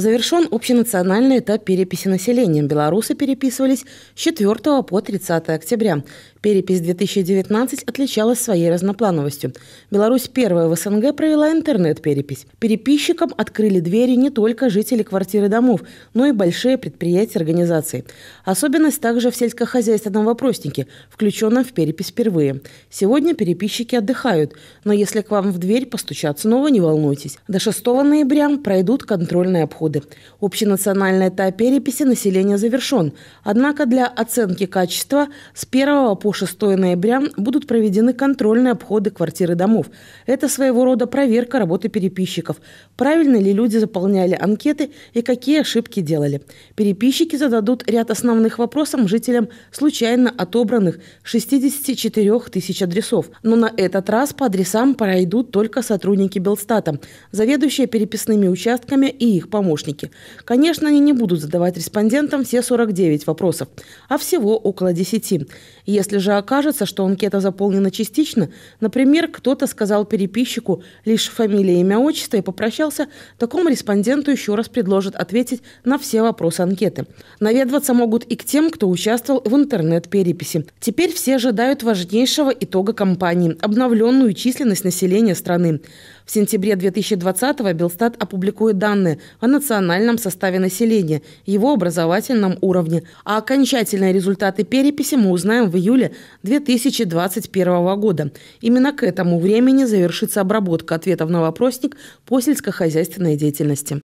Завершен общенациональный этап переписи населения. Белорусы переписывались с 4 по 30 октября. Перепись 2019 отличалась своей разноплановостью. Беларусь первая в СНГ провела интернет-перепись. Переписчикам открыли двери не только жители квартиры домов, но и большие предприятия организации. Особенность также в сельскохозяйственном вопроснике, включенном в перепись впервые. Сегодня переписчики отдыхают, но если к вам в дверь постучат снова, ну не волнуйтесь. До 6 ноября пройдут контрольные обходы годы. Общенациональный этап переписи населения завершен. Однако для оценки качества с 1 по 6 ноября будут проведены контрольные обходы квартиры домов. Это своего рода проверка работы переписчиков. Правильно ли люди заполняли анкеты и какие ошибки делали. Переписчики зададут ряд основных вопросов жителям случайно отобранных 64 тысяч адресов. Но на этот раз по адресам пройдут только сотрудники Белстата, заведующие переписными участками и их помощники помощники. Конечно, они не будут задавать респондентам все 49 вопросов, а всего около 10. Если же окажется, что анкета заполнена частично, например, кто-то сказал переписчику лишь фамилия, имя, отчество и попрощался, такому респонденту еще раз предложат ответить на все вопросы анкеты. Наведываться могут и к тем, кто участвовал в интернет-переписи. Теперь все ожидают важнейшего итога кампании – обновленную численность населения страны. В сентябре 2020-го Белстат опубликует данные о национальном составе населения, его образовательном уровне. А окончательные результаты переписи мы узнаем в июле 2021 года. Именно к этому времени завершится обработка ответов на вопросник по сельскохозяйственной деятельности.